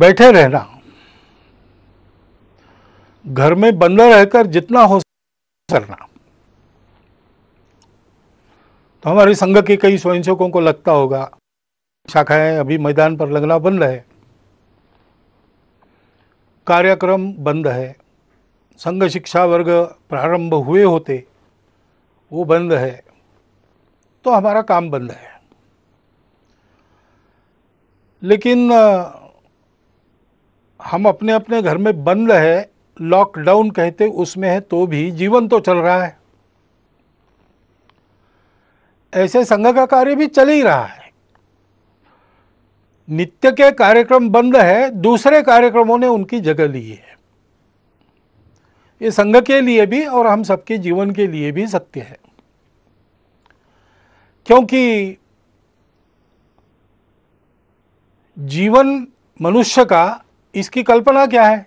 बैठे रहना घर में बंदा रहकर जितना हो करना तो हमारी संघ के कई स्वयंसेवकों को लगता होगा शाखाएं अभी मैदान पर लगना बंद है कार्यक्रम बंद है संघ शिक्षा वर्ग प्रारंभ हुए होते वो बंद है तो हमारा काम बंद है लेकिन हम अपने अपने घर में बंद रहे लॉकडाउन कहते उसमें है तो भी जीवन तो चल रहा है ऐसे संघ का कार्य भी चल ही रहा है नित्य के कार्यक्रम बंद है दूसरे कार्यक्रमों ने उनकी जगह ली है ये संघ के लिए भी और हम सबके जीवन के लिए भी सत्य है क्योंकि जीवन मनुष्य का इसकी कल्पना क्या है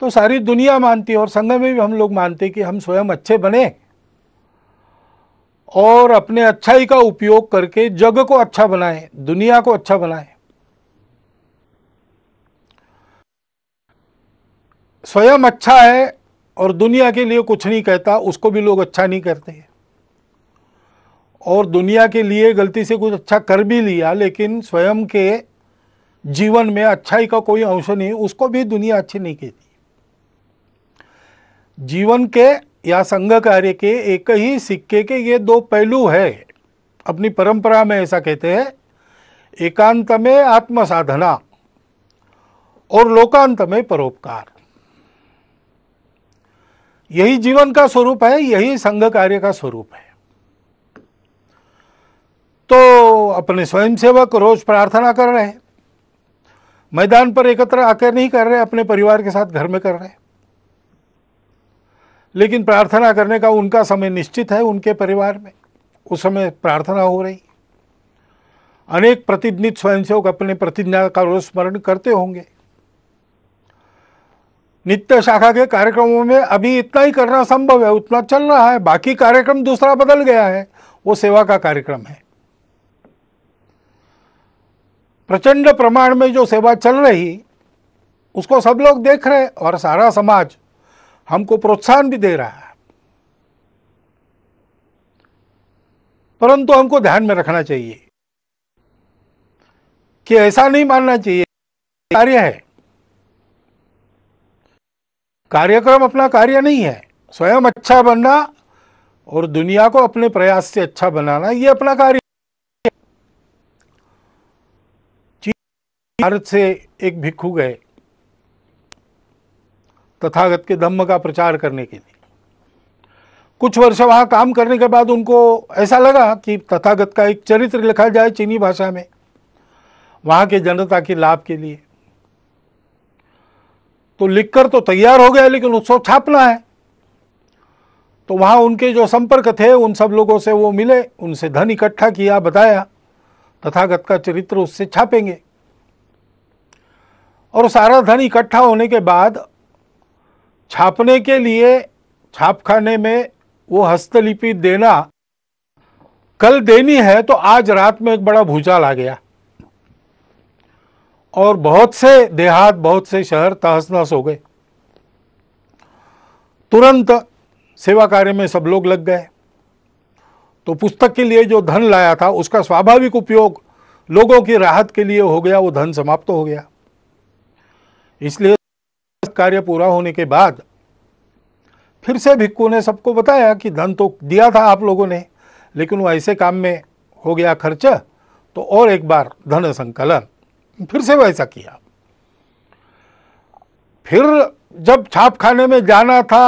तो सारी दुनिया मानती है और संघ में भी हम लोग मानते कि हम स्वयं अच्छे बने और अपने अच्छाई का उपयोग करके जग को अच्छा बनाए दुनिया को अच्छा बनाए स्वयं अच्छा है और दुनिया के लिए कुछ नहीं कहता उसको भी लोग अच्छा नहीं करते हैं और दुनिया के लिए गलती से कुछ अच्छा कर भी लिया लेकिन स्वयं के जीवन में अच्छाई का कोई अंश नहीं उसको भी दुनिया अच्छी नहीं कहती जीवन के या संघ कार्य के एक ही सिक्के के ये दो पहलू है अपनी परंपरा में ऐसा कहते हैं एकांत में आत्म साधना और लोकांत में परोपकार यही जीवन का स्वरूप है यही संघ कार्य का स्वरूप है तो अपने स्वयंसेवक रोज प्रार्थना कर रहे हैं मैदान पर एकत्र आकर नहीं कर रहे अपने परिवार के साथ घर में कर रहे लेकिन प्रार्थना करने का उनका समय निश्चित है उनके परिवार में उस समय प्रार्थना हो रही अनेक स्वयं स्वयंसेवक अपने प्रतिज्ञा का रोज स्मरण करते होंगे नित्य शाखा के कार्यक्रमों में अभी इतना ही करना संभव है उतना चल रहा है बाकी कार्यक्रम दूसरा बदल गया है वो सेवा का कार्यक्रम है प्रचंड प्रमाण में जो सेवा चल रही उसको सब लोग देख रहे और सारा समाज हमको प्रोत्साहन भी दे रहा है परंतु हमको ध्यान में रखना चाहिए कि ऐसा नहीं मानना चाहिए कार्य है कार्यक्रम अपना कार्य नहीं है स्वयं अच्छा बनना और दुनिया को अपने प्रयास से अच्छा बनाना ये अपना कार्य भारत से एक भिक्खु गए तथागत के धम्म का प्रचार करने के लिए कुछ वर्ष वहां काम करने के बाद उनको ऐसा लगा कि तथागत का एक चरित्र लिखा जाए चीनी भाषा में वहां के जनता के लाभ के लिए तो लिखकर तो तैयार हो गया लेकिन उसको छापना है तो वहां उनके जो संपर्क थे उन सब लोगों से वो मिले उनसे धन इकट्ठा किया बताया तथागत का चरित्र उससे छापेंगे और सारा धन इकट्ठा होने के बाद छापने के लिए छापखाने में वो हस्तलिपि देना कल देनी है तो आज रात में एक बड़ा भूचाल आ गया और बहुत से देहात बहुत से शहर तहस नहस हो गए तुरंत सेवा कार्य में सब लोग लग गए तो पुस्तक के लिए जो धन लाया था उसका स्वाभाविक उपयोग लोगों की राहत के लिए हो गया वो धन समाप्त तो हो गया इसलिए कार्य पूरा होने के बाद फिर से भिक्कू ने सबको बताया कि धन तो दिया था आप लोगों ने लेकिन वो ऐसे काम में हो गया खर्च तो और एक बार धन संकलन फिर से वैसा किया फिर जब छाप खाने में जाना था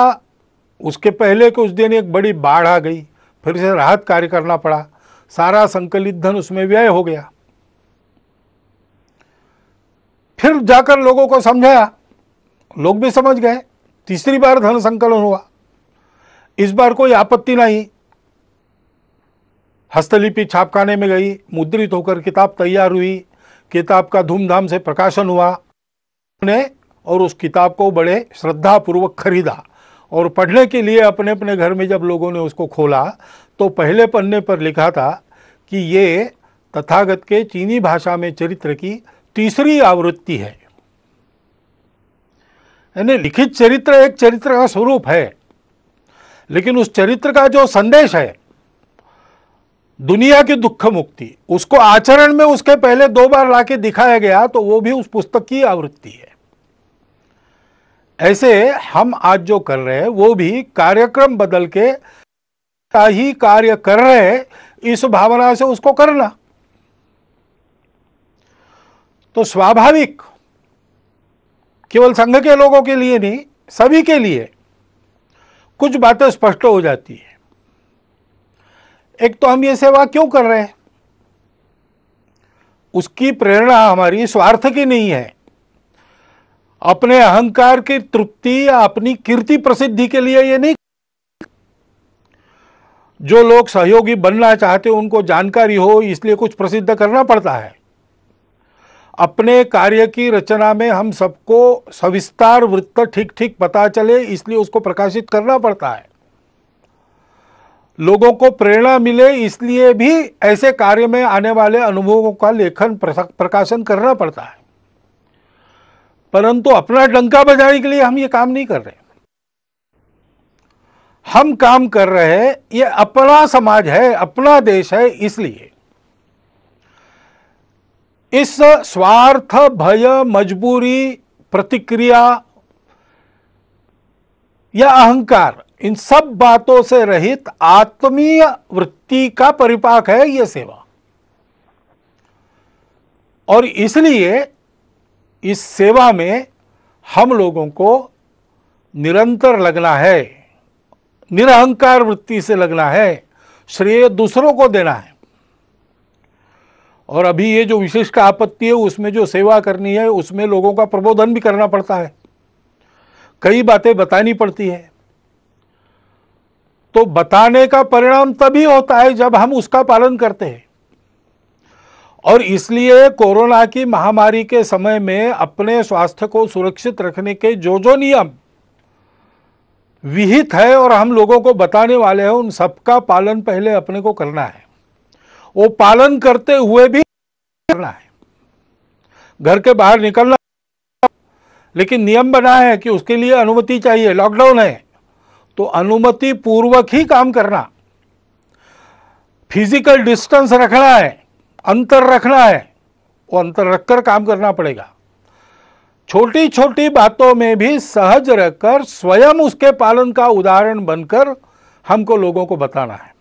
उसके पहले के उस दिन एक बड़ी बाढ़ आ गई फिर से राहत कार्य करना पड़ा सारा संकलित धन उसमें व्यय हो गया फिर जाकर लोगों को समझाया लोग भी समझ गए तीसरी बार धन संकलन हुआ इस बार कोई आपत्ति नहीं हस्तलिपि छापखाने में गई मुद्रित होकर किताब तैयार हुई किताब का धूमधाम से प्रकाशन हुआ ने और उस किताब को बड़े श्रद्धा पूर्वक खरीदा और पढ़ने के लिए अपने अपने घर में जब लोगों ने उसको खोला तो पहले पन्ने पर लिखा था कि ये तथागत के चीनी भाषा में चरित्र की तीसरी आवृत्ति है यानी लिखित चरित्र एक चरित्र का स्वरूप है लेकिन उस चरित्र का जो संदेश है दुनिया की दुख मुक्ति उसको आचरण में उसके पहले दो बार लाके दिखाया गया तो वो भी उस पुस्तक की आवृत्ति है ऐसे हम आज जो कर रहे हैं वो भी कार्यक्रम बदल के ही कार्य कर रहे हैं इस भावना से उसको करना तो स्वाभाविक केवल संघ के लोगों के लिए नहीं सभी के लिए कुछ बातें स्पष्ट हो जाती है एक तो हम ये सेवा क्यों कर रहे हैं उसकी प्रेरणा हमारी स्वार्थ की नहीं है अपने अहंकार की तृप्ति या अपनी कीर्ति प्रसिद्धि के लिए ये नहीं जो लोग सहयोगी बनना चाहते उनको जानकारी हो इसलिए कुछ प्रसिद्ध करना पड़ता है अपने कार्य की रचना में हम सबको सविस्तार वृत्त ठीक ठीक पता चले इसलिए उसको प्रकाशित करना पड़ता है लोगों को प्रेरणा मिले इसलिए भी ऐसे कार्य में आने वाले अनुभवों का लेखन प्रकाशन करना पड़ता है परंतु अपना डंका बजाने के लिए हम ये काम नहीं कर रहे हम काम कर रहे हैं ये अपना समाज है अपना देश है इसलिए इस स्वार्थ भय मजबूरी प्रतिक्रिया या अहंकार इन सब बातों से रहित आत्मीय वृत्ति का परिपाक है यह सेवा और इसलिए इस सेवा में हम लोगों को निरंतर लगना है निरहंकार वृत्ति से लगना है श्रेय दूसरों को देना है और अभी ये जो विशिष्ट आपत्ति है उसमें जो सेवा करनी है उसमें लोगों का प्रबोधन भी करना पड़ता है कई बातें बतानी पड़ती है तो बताने का परिणाम तभी होता है जब हम उसका पालन करते हैं और इसलिए कोरोना की महामारी के समय में अपने स्वास्थ्य को सुरक्षित रखने के जो जो नियम विहित है और हम लोगों को बताने वाले हैं उन सबका पालन पहले अपने को करना है वो पालन करते हुए भी करना है घर के बाहर निकलना लेकिन नियम बना है कि उसके लिए अनुमति चाहिए लॉकडाउन है तो अनुमति पूर्वक ही काम करना फिजिकल डिस्टेंस रखना है अंतर रखना है वो अंतर रखकर काम करना पड़ेगा छोटी छोटी बातों में भी सहज रहकर स्वयं उसके पालन का उदाहरण बनकर हमको लोगों को बताना है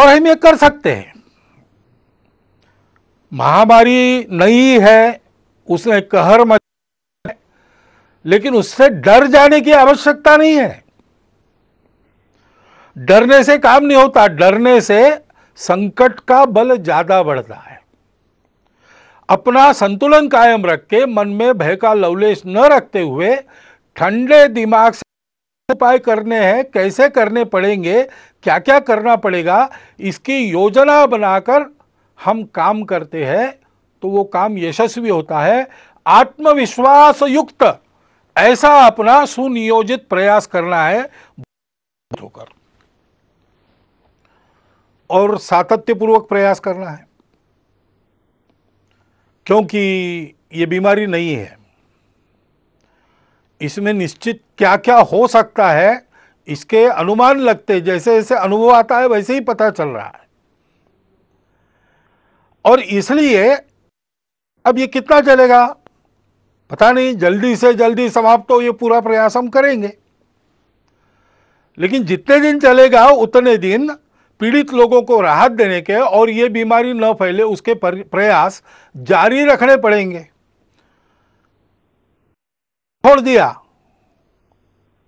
और हम ये कर सकते हैं महामारी नहीं है उसने कहर मच लेकिन उससे डर जाने की आवश्यकता नहीं है डरने से काम नहीं होता डरने से संकट का बल ज्यादा बढ़ता है अपना संतुलन कायम रख के मन में भय का लवलेश न रखते हुए ठंडे दिमाग से उपाय करने हैं कैसे करने पड़ेंगे क्या क्या करना पड़ेगा इसकी योजना बनाकर हम काम करते हैं तो वो काम यशस्वी होता है आत्मविश्वास युक्त ऐसा अपना सुनियोजित प्रयास करना है होकर और सातत्यपूर्वक प्रयास करना है क्योंकि ये बीमारी नहीं है इसमें निश्चित क्या क्या हो सकता है इसके अनुमान लगते जैसे जैसे अनुभव आता है वैसे ही पता चल रहा है और इसलिए अब ये कितना चलेगा पता नहीं जल्दी से जल्दी समाप्त हो ये पूरा प्रयास हम करेंगे लेकिन जितने दिन चलेगा उतने दिन पीड़ित लोगों को राहत देने के और ये बीमारी न फैले उसके प्रयास जारी रखने पड़ेंगे छोड़ दिया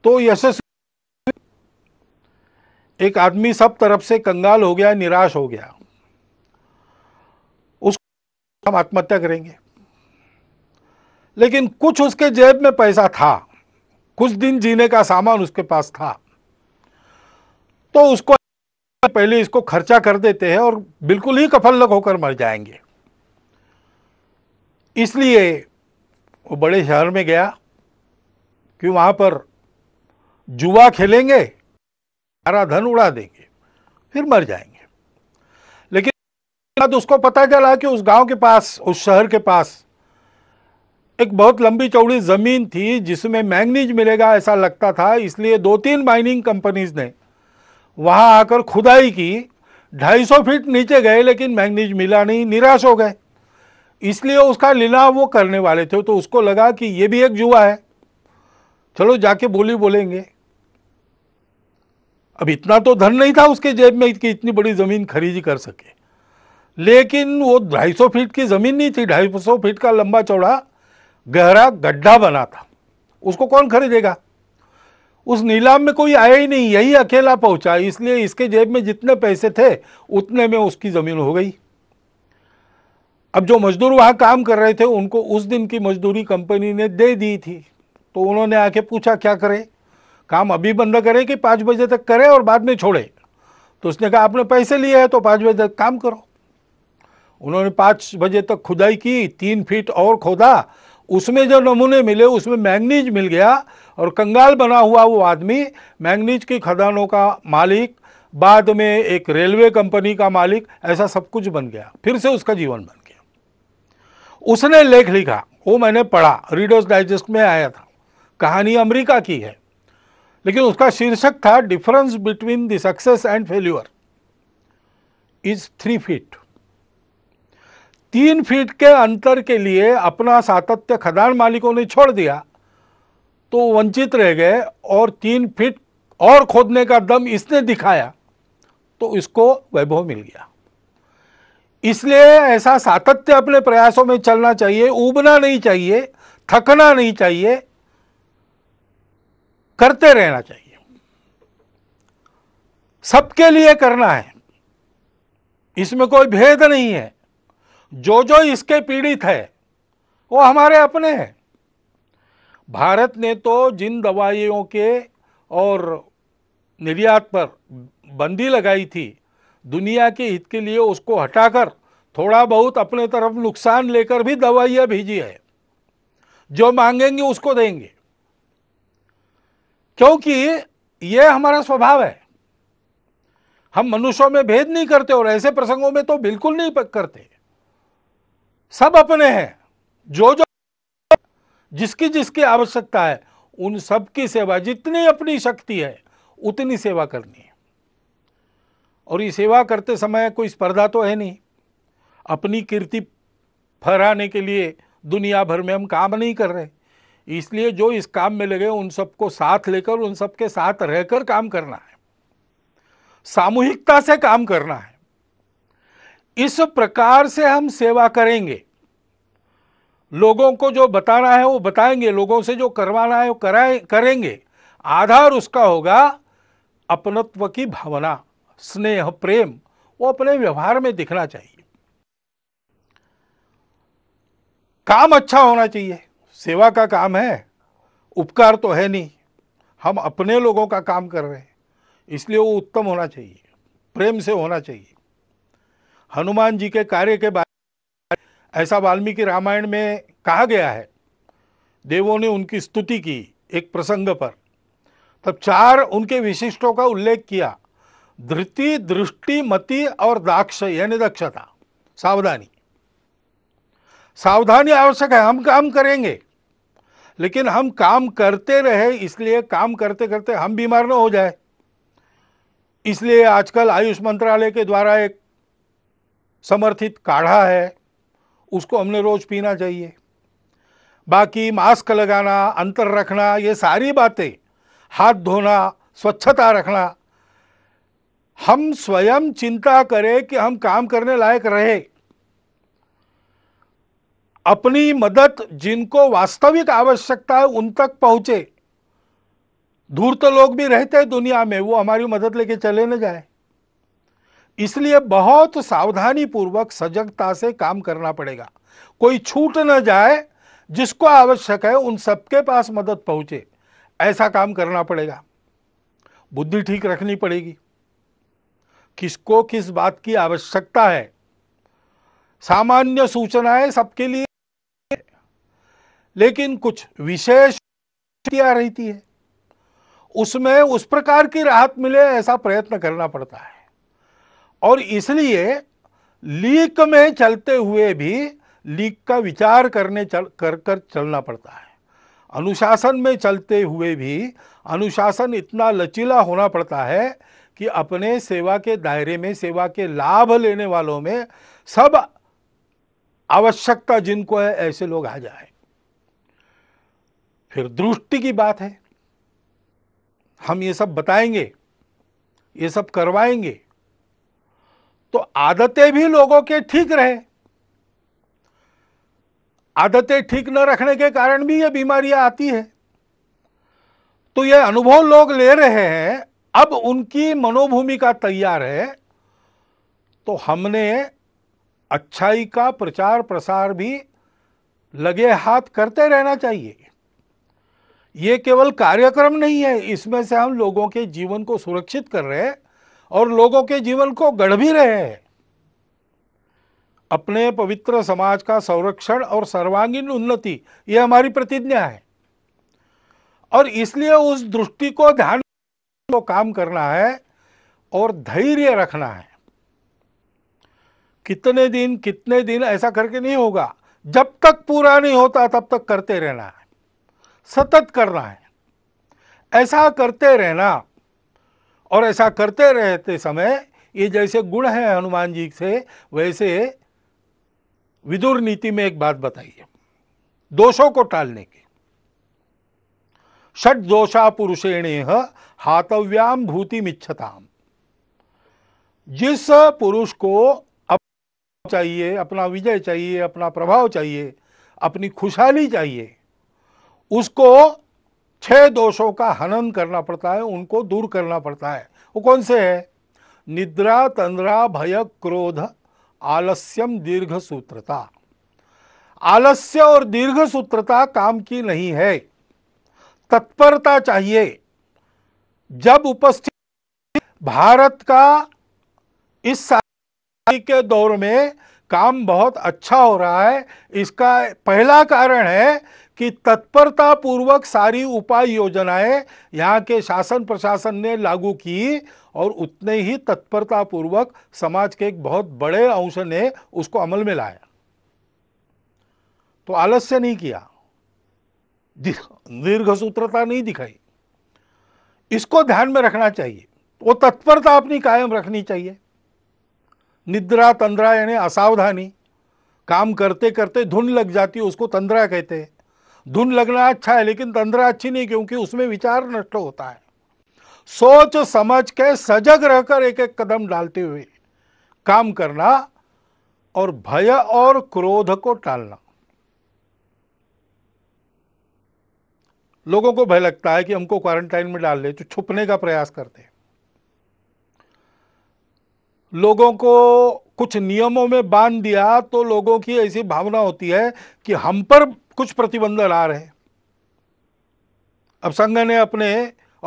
तो यशस्वी एक आदमी सब तरफ से कंगाल हो गया निराश हो गया उसको हम आत्महत्या करेंगे लेकिन कुछ उसके जेब में पैसा था कुछ दिन जीने का सामान उसके पास था तो उसको पहले इसको खर्चा कर देते हैं और बिल्कुल ही कफलक होकर मर जाएंगे इसलिए वो बड़े शहर में गया कि वहां पर जुआ खेलेंगे सारा धन उड़ा देंगे फिर मर जाएंगे लेकिन बाद उसको पता चला कि उस गांव के पास उस शहर के पास एक बहुत लंबी चौड़ी ज़मीन थी जिसमें मैंगनीज मिलेगा ऐसा लगता था इसलिए दो तीन माइनिंग कंपनीज ने वहां आकर खुदाई की 250 फीट नीचे गए लेकिन मैंगनीज मिला नहीं निराश हो गए इसलिए उसका लीला वो करने वाले थे तो उसको लगा कि ये भी एक जुआ है चलो जाके बोली बोलेंगे अब इतना तो धन नहीं था उसके जेब में कि इतनी बड़ी ज़मीन खरीद कर सके लेकिन वो 250 फीट की ज़मीन नहीं थी 250 फीट का लंबा चौड़ा गहरा गड्ढा बना था उसको कौन खरीदेगा उस नीलाम में कोई आया ही नहीं यही अकेला पहुंचा इसलिए इसके जेब में जितने पैसे थे उतने में उसकी ज़मीन हो गई अब जो मजदूर वहां काम कर रहे थे उनको उस दिन की मजदूरी कंपनी ने दे दी थी तो उन्होंने आके पूछा क्या करें काम अभी बंद करें कि पाँच बजे तक करें और बाद में छोड़े तो उसने कहा आपने पैसे लिए हैं तो पाँच बजे तक काम करो उन्होंने पाँच बजे तक खुदाई की तीन फीट और खोदा उसमें जो नमूने मिले उसमें मैंगनीज मिल गया और कंगाल बना हुआ वो आदमी मैंगनीज की खदानों का मालिक बाद में एक रेलवे कंपनी का मालिक ऐसा सब कुछ बन गया फिर से उसका जीवन बन गया उसने लेख लिखा वो मैंने पढ़ा रीडर्स डाइजेस्ट में आया था कहानी अमेरिका की है लेकिन उसका शीर्षक था difference between the success and failure is three feet तीन फीट के अंतर के लिए अपना सातत्य खदान मालिकों ने छोड़ दिया तो वंचित रह गए और तीन फीट और खोदने का दम इसने दिखाया तो इसको वैभव मिल गया इसलिए ऐसा सातत्य अपने प्रयासों में चलना चाहिए उबना नहीं चाहिए थकना नहीं चाहिए करते रहना चाहिए सबके लिए करना है इसमें कोई भेद नहीं है जो जो इसके पीड़ित है वो हमारे अपने हैं भारत ने तो जिन दवाइयों के और निर्यात पर बंदी लगाई थी दुनिया के हित के लिए उसको हटाकर थोड़ा बहुत अपने तरफ नुकसान लेकर भी दवाइयाँ भेजी है जो मांगेंगे उसको देंगे क्योंकि यह हमारा स्वभाव है हम मनुष्यों में भेद नहीं करते और ऐसे प्रसंगों में तो बिल्कुल नहीं करते सब अपने हैं जो जो जिसकी जिसकी आवश्यकता है उन सब की सेवा जितनी अपनी शक्ति है उतनी सेवा करनी है और ये सेवा करते समय कोई स्पर्धा तो है नहीं अपनी कीर्ति फहराने के लिए दुनिया भर में हम काम नहीं कर रहे इसलिए जो इस काम में लगे उन सबको साथ लेकर उन सबके साथ रहकर काम करना है सामूहिकता से काम करना है इस प्रकार से हम सेवा करेंगे लोगों को जो बताना है वो बताएंगे लोगों से जो करवाना है वो कराए करेंगे आधार उसका होगा अपनत्व की भावना स्नेह प्रेम वो अपने व्यवहार में दिखना चाहिए काम अच्छा होना चाहिए सेवा का काम है उपकार तो है नहीं हम अपने लोगों का काम कर रहे हैं इसलिए वो उत्तम होना चाहिए प्रेम से होना चाहिए हनुमान जी के कार्य के बारे ऐसा वाल्मीकि रामायण में कहा गया है देवों ने उनकी स्तुति की एक प्रसंग पर तब चार उनके विशिष्टों का उल्लेख किया धृति दृष्टि मति और दाक्ष यानी दक्षता सावधानी सावधानी आवश्यक है हम काम करेंगे लेकिन हम काम करते रहे इसलिए काम करते करते हम बीमार ना हो जाए इसलिए आजकल आयुष मंत्रालय के द्वारा एक समर्थित काढ़ा है उसको हमने रोज़ पीना चाहिए बाकी मास्क लगाना अंतर रखना ये सारी बातें हाथ धोना स्वच्छता रखना हम स्वयं चिंता करें कि हम काम करने लायक रहे अपनी मदद जिनको वास्तविक आवश्यकता है उन तक पहुंचे दूर तो लोग भी रहते हैं दुनिया में वो हमारी मदद लेके चले न जाए इसलिए बहुत सावधानी पूर्वक सजगता से काम करना पड़ेगा कोई छूट न जाए जिसको आवश्यक है उन सबके पास मदद पहुंचे ऐसा काम करना पड़ेगा बुद्धि ठीक रखनी पड़ेगी किसको किस बात की आवश्यकता है सामान्य सूचनाएं सबके लिए लेकिन कुछ विशेष आ रहती है उसमें उस प्रकार की राहत मिले ऐसा प्रयत्न करना पड़ता है और इसलिए लीक में चलते हुए भी लीक का विचार करने चल कर कर चलना पड़ता है अनुशासन में चलते हुए भी अनुशासन इतना लचीला होना पड़ता है कि अपने सेवा के दायरे में सेवा के लाभ लेने वालों में सब आवश्यकता जिनको है ऐसे लोग आ जाए फिर दृष्टि की बात है हम ये सब बताएंगे ये सब करवाएंगे तो आदतें भी लोगों के ठीक रहे आदतें ठीक न रखने के कारण भी ये बीमारियां आती है तो ये अनुभव लोग ले रहे हैं अब उनकी मनोभूमिका तैयार है तो हमने अच्छाई का प्रचार प्रसार भी लगे हाथ करते रहना चाहिए ये केवल कार्यक्रम नहीं है इसमें से हम लोगों के जीवन को सुरक्षित कर रहे हैं और लोगों के जीवन को गढ़ भी रहे हैं अपने पवित्र समाज का संरक्षण और सर्वांगीण उन्नति ये हमारी प्रतिज्ञा है और इसलिए उस दृष्टि को ध्यान को काम करना है और धैर्य रखना है कितने दिन कितने दिन ऐसा करके नहीं होगा जब तक पूरा नहीं होता तब तक करते रहना है सतत करना है ऐसा करते रहना और ऐसा करते रहते समय ये जैसे गुण है हनुमान जी से वैसे विदुर नीति में एक बात बताइए दोषों को टालने की षट दोषा पुरुषेण हातव्याम भूति मिच्छताम जिस पुरुष को अपना चाहिए अपना विजय चाहिए अपना प्रभाव चाहिए अपनी खुशहाली चाहिए उसको छह दोषों का हनन करना पड़ता है उनको दूर करना पड़ता है वो कौन से है निद्रा तंद्रा भय क्रोध आलस्यम दीर्घ सूत्रता आलस्य और दीर्घ सूत्रता काम की नहीं है तत्परता चाहिए जब उपस्थित भारत का इस के दौर में काम बहुत अच्छा हो रहा है इसका पहला कारण है कि तत्परतापूर्वक सारी उपाय योजनाएं यहाँ के शासन प्रशासन ने लागू की और उतने ही तत्परता पूर्वक समाज के एक बहुत बड़े अंश ने उसको अमल में लाया तो आलस्य नहीं किया दीर्घ सूत्रता नहीं दिखाई इसको ध्यान में रखना चाहिए वो तत्परता अपनी कायम रखनी चाहिए निद्रा तंद्रा यानी असावधानी काम करते करते धुन लग जाती है उसको तंद्रा कहते हैं धुन लगना अच्छा है लेकिन तंद्रा अच्छी नहीं क्योंकि उसमें विचार नष्ट होता है सोच समझ के सजग रहकर एक एक कदम डालते हुए काम करना और भय और क्रोध को टालना लोगों को भय लगता है कि हमको क्वारंटाइन में डाल ले तो छुपने का प्रयास करते हैं लोगों को कुछ नियमों में बांध दिया तो लोगों की ऐसी भावना होती है कि हम पर कुछ प्रतिबंध ला रहे अब संघ ने अपने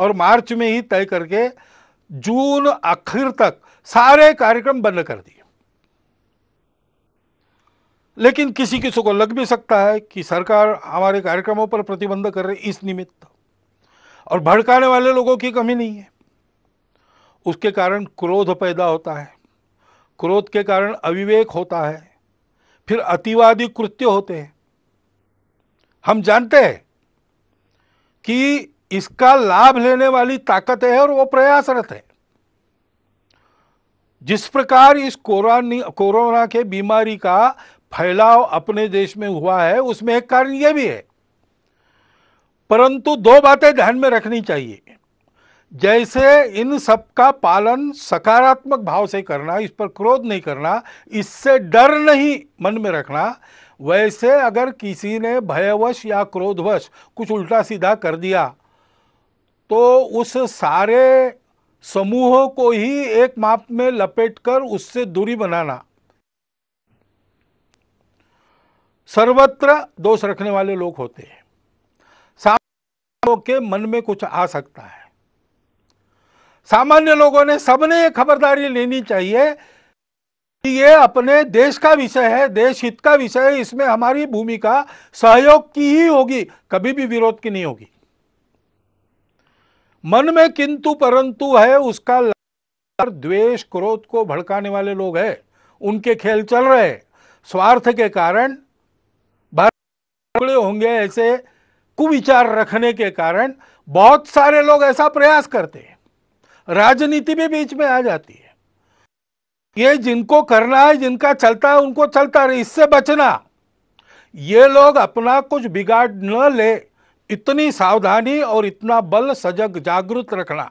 और मार्च में ही तय करके जून आखिर तक सारे कार्यक्रम बंद कर दिए लेकिन किसी किसी को लग भी सकता है कि सरकार हमारे कार्यक्रमों पर प्रतिबंध कर रही इस निमित्त और भड़काने वाले लोगों की कमी नहीं है उसके कारण क्रोध पैदा होता है क्रोध के कारण अविवेक होता है फिर अतिवादी कृत्य होते हैं हम जानते हैं कि इसका लाभ लेने वाली ताकत है और वो प्रयासरत है जिस प्रकार इस कोरोना कोरोना के बीमारी का फैलाव अपने देश में हुआ है उसमें एक कारण यह भी है परंतु दो बातें ध्यान में रखनी चाहिए जैसे इन सब का पालन सकारात्मक भाव से करना इस पर क्रोध नहीं करना इससे डर नहीं मन में रखना वैसे अगर किसी ने भयवश या क्रोधवश कुछ उल्टा सीधा कर दिया तो उस सारे समूह को ही एक माप में लपेटकर उससे दूरी बनाना सर्वत्र दोष रखने वाले लोग होते हैं सामान्य के मन में कुछ आ सकता है सामान्य लोगों ने सबने खबरदारी लेनी चाहिए ये अपने देश का विषय है देश हित का विषय है इसमें हमारी भूमिका सहयोग की ही होगी कभी भी विरोध की नहीं होगी मन में किंतु परंतु है उसका द्वेष क्रोध को भड़काने वाले लोग हैं उनके खेल चल रहे स्वार्थ के कारण होंगे ऐसे कुविचार रखने के कारण बहुत सारे लोग ऐसा प्रयास करते हैं राजनीति भी बीच में आ जाती है ये जिनको करना है जिनका चलता है उनको चलता रहे इससे बचना ये लोग अपना कुछ बिगाड़ न ले इतनी सावधानी और इतना बल सजग जागृत रखना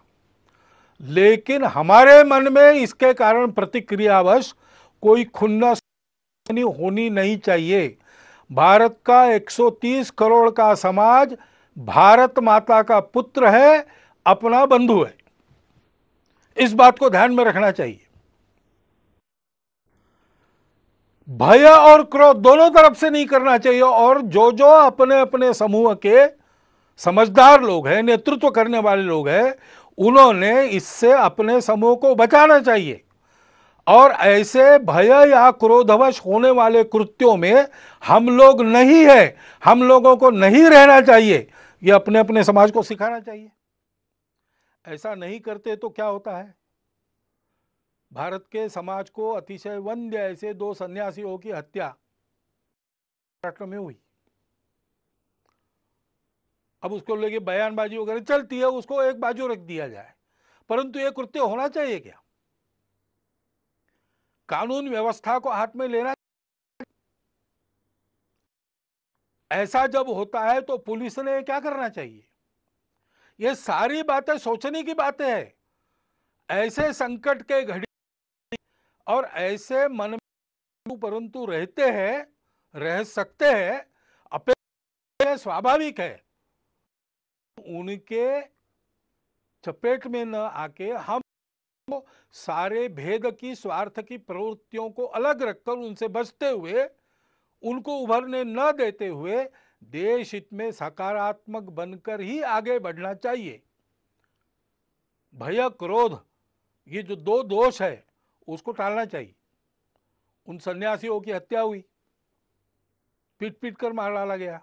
लेकिन हमारे मन में इसके कारण प्रतिक्रियावश कोई खुन्नस होनी नहीं चाहिए भारत का 130 करोड़ का समाज भारत माता का पुत्र है अपना बंधु है इस बात को ध्यान में रखना चाहिए भय और क्रोध दोनों तरफ से नहीं करना चाहिए और जो जो अपने अपने समूह के समझदार लोग हैं नेतृत्व करने वाले लोग हैं उन्होंने इससे अपने समूह को बचाना चाहिए और ऐसे भय या क्रोधवश होने वाले कृत्यों में हम लोग नहीं है हम लोगों को नहीं रहना चाहिए ये अपने अपने समाज को सिखाना चाहिए ऐसा नहीं करते तो क्या होता है भारत के समाज को अतिशय वंद्य ऐसे दो सन्यासियों की हत्या में हुई अब उसको लेके बयानबाजी वगैरह चलती है उसको एक बाजू रख दिया जाए परंतु ये कृत्य होना चाहिए क्या कानून व्यवस्था को हाथ में लेना ऐसा जब होता है तो पुलिस ने क्या करना चाहिए ये सारी बातें सोचने की बातें हैं ऐसे संकट के घड़ी और ऐसे मन परंतु रहते हैं रह सकते हैं अपेक्षा स्वाभाविक है उनके चपेट में न आके हम सारे भेद की स्वार्थ की प्रवृत्तियों को अलग रखकर उनसे बचते हुए उनको उभरने न देते हुए देश हित में सकारात्मक बनकर ही आगे बढ़ना चाहिए भय क्रोध ये जो दो दोष है उसको टालना चाहिए उन सन्यासियों की हत्या हुई पीट पीट कर मार डाला गया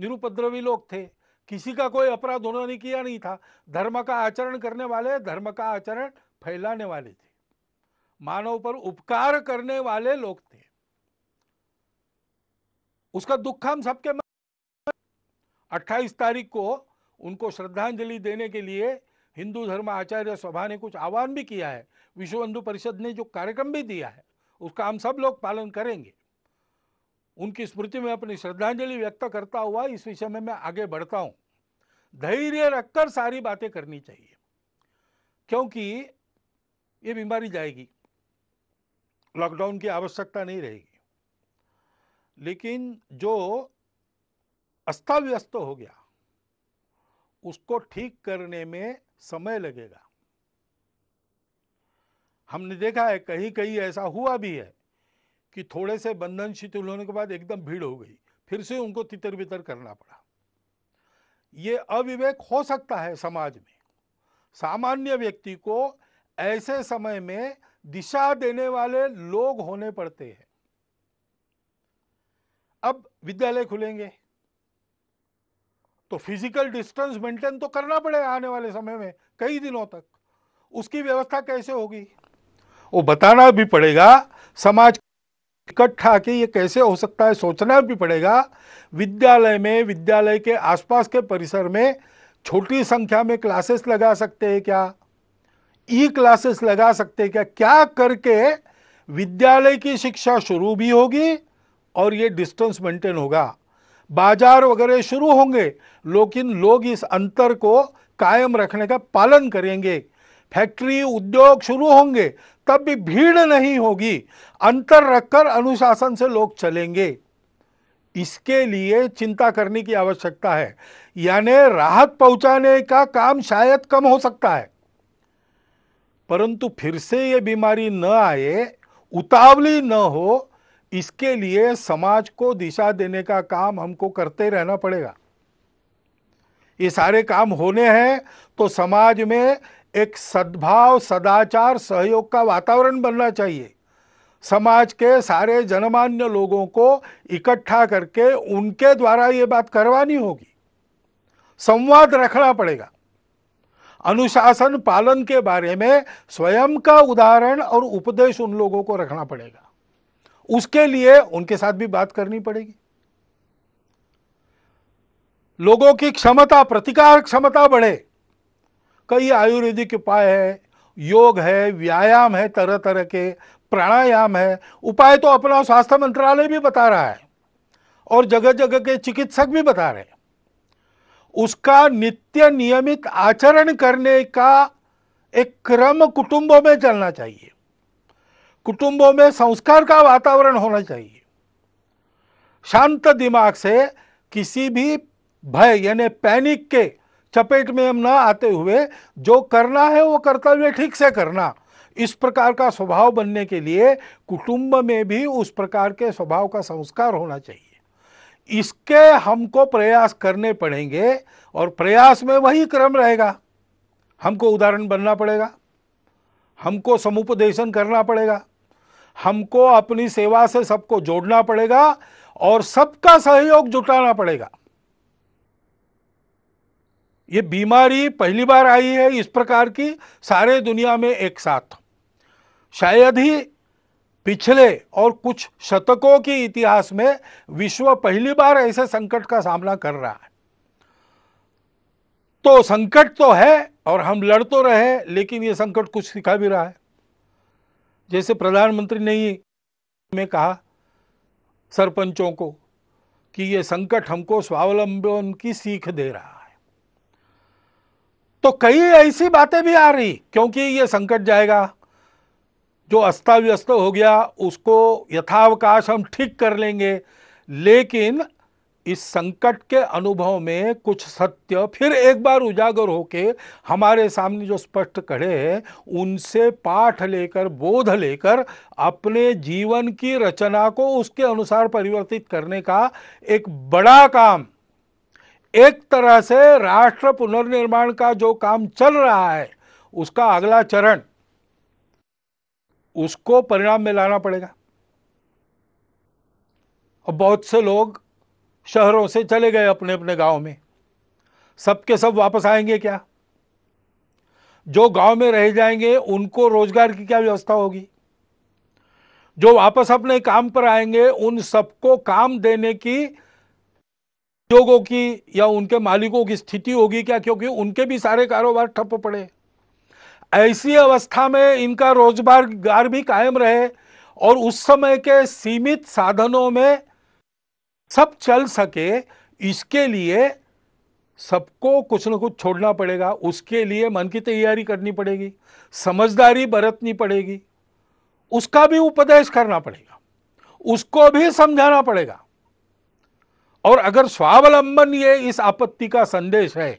निरुपद्रवी लोग थे किसी का कोई अपराध उन्होंने किया नहीं था धर्म का आचरण करने वाले धर्म का आचरण फैलाने वाले थे मानव पर उपकार करने वाले लोग थे उसका दुख हम सबके मन अट्ठाईस तारीख को उनको श्रद्धांजलि देने के लिए हिंदू धर्म आचार्य सभा ने कुछ आह्वान भी किया है विश्व हिंदू परिषद ने जो कार्यक्रम भी दिया है उसका हम सब लोग पालन करेंगे उनकी स्मृति में अपनी श्रद्धांजलि व्यक्त करता हुआ इस विषय में मैं आगे बढ़ता हूँ धैर्य रखकर सारी बातें करनी चाहिए क्योंकि ये बीमारी जाएगी लॉकडाउन की आवश्यकता नहीं रहेगी लेकिन जो अस्ताव्यस्त व्यस्त हो गया उसको ठीक करने में समय लगेगा हमने देखा है कहीं कहीं ऐसा हुआ भी है कि थोड़े से बंधन शिथिल होने के बाद एकदम भीड़ हो गई फिर से उनको तितर बितर करना पड़ा ये अविवेक हो सकता है समाज में सामान्य व्यक्ति को ऐसे समय में दिशा देने वाले लोग होने पड़ते हैं अब विद्यालय खुलेंगे तो फिजिकल डिस्टेंस मेंटेन तो करना पड़ेगा आने वाले समय में कई दिनों तक उसकी व्यवस्था कैसे होगी वो बताना भी पड़ेगा समाज इकट्ठा के ये कैसे हो सकता है सोचना भी पड़ेगा विद्यालय में विद्यालय के आसपास के परिसर में छोटी संख्या में क्लासेस लगा सकते हैं क्या ई क्लासेस लगा सकते हैं क्या क्या करके विद्यालय की शिक्षा शुरू भी होगी और ये डिस्टेंस मेंटेन होगा बाजार वगैरह शुरू होंगे लेकिन लोग इस अंतर को कायम रखने का पालन करेंगे फैक्ट्री उद्योग शुरू होंगे तब भी भीड़ नहीं होगी अंतर रखकर अनुशासन से लोग चलेंगे इसके लिए चिंता करने की आवश्यकता है यानी राहत पहुंचाने का काम शायद कम हो सकता है परंतु फिर से ये बीमारी न आए उतावली न हो इसके लिए समाज को दिशा देने का काम हमको करते रहना पड़ेगा ये सारे काम होने हैं तो समाज में एक सद्भाव सदाचार सहयोग का वातावरण बनना चाहिए समाज के सारे जनमान्य लोगों को इकट्ठा करके उनके द्वारा ये बात करवानी होगी संवाद रखना पड़ेगा अनुशासन पालन के बारे में स्वयं का उदाहरण और उपदेश उन लोगों को रखना पड़ेगा उसके लिए उनके साथ भी बात करनी पड़ेगी लोगों की क्षमता प्रतिकार क्षमता बढ़े कई आयुर्वेदिक उपाय है योग है व्यायाम है तरह तरह के प्राणायाम है उपाय तो अपना स्वास्थ्य मंत्रालय भी बता रहा है और जगह जगह के चिकित्सक भी बता रहे हैं उसका नित्य नियमित आचरण करने का एक क्रम कुटुंबों में चलना चाहिए कुटुंबों में संस्कार का वातावरण होना चाहिए शांत दिमाग से किसी भी भय यानी पैनिक के चपेट में हम ना आते हुए जो करना है वो कर्तव्य ठीक से करना इस प्रकार का स्वभाव बनने के लिए कुटुंब में भी उस प्रकार के स्वभाव का संस्कार होना चाहिए इसके हमको प्रयास करने पड़ेंगे और प्रयास में वही क्रम रहेगा हमको उदाहरण बनना पड़ेगा हमको समुपदेशन करना पड़ेगा हमको अपनी सेवा से सबको जोड़ना पड़ेगा और सबका सहयोग जुटाना पड़ेगा ये बीमारी पहली बार आई है इस प्रकार की सारे दुनिया में एक साथ शायद ही पिछले और कुछ शतकों के इतिहास में विश्व पहली बार ऐसे संकट का सामना कर रहा है तो संकट तो है और हम लड़ तो रहे लेकिन ये संकट कुछ सिखा भी रहा है जैसे प्रधानमंत्री ने ही में कहा सरपंचों को कि ये संकट हमको स्वावलंबन की सीख दे रहा तो कई ऐसी बातें भी आ रही क्योंकि ये संकट जाएगा जो अस्ताव्यस्त हो गया उसको यथावकाश हम ठीक कर लेंगे लेकिन इस संकट के अनुभव में कुछ सत्य फिर एक बार उजागर होके हमारे सामने जो स्पष्ट खड़े हैं उनसे पाठ लेकर बोध लेकर अपने जीवन की रचना को उसके अनुसार परिवर्तित करने का एक बड़ा काम एक तरह से राष्ट्र पुनर्निर्माण का जो काम चल रहा है उसका अगला चरण उसको परिणाम में लाना पड़ेगा अब बहुत से लोग शहरों से चले गए अपने अपने गांव में सबके सब वापस आएंगे क्या जो गांव में रह जाएंगे उनको रोजगार की क्या व्यवस्था होगी जो वापस अपने काम पर आएंगे उन सबको काम देने की उद्योगों की या उनके मालिकों की स्थिति होगी क्या क्योंकि उनके भी सारे कारोबार ठप पड़े ऐसी अवस्था में इनका रोजगार भी कायम रहे और उस समय के सीमित साधनों में सब चल सके इसके लिए सबको कुछ न कुछ छोड़ना पड़ेगा उसके लिए मन की तैयारी करनी पड़ेगी समझदारी बरतनी पड़ेगी उसका भी उपदेश करना पड़ेगा उसको भी समझाना पड़ेगा और अगर स्वावलंबन ये इस आपत्ति का संदेश है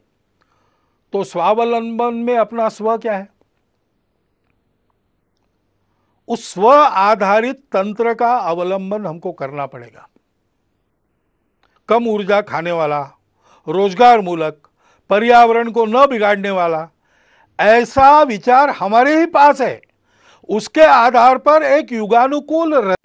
तो स्वावलंबन में अपना स्व क्या है उस स्व आधारित तंत्र का अवलंबन हमको करना पड़ेगा कम ऊर्जा खाने वाला रोजगार मूलक पर्यावरण को न बिगाड़ने वाला ऐसा विचार हमारे ही पास है उसके आधार पर एक युगानुकूल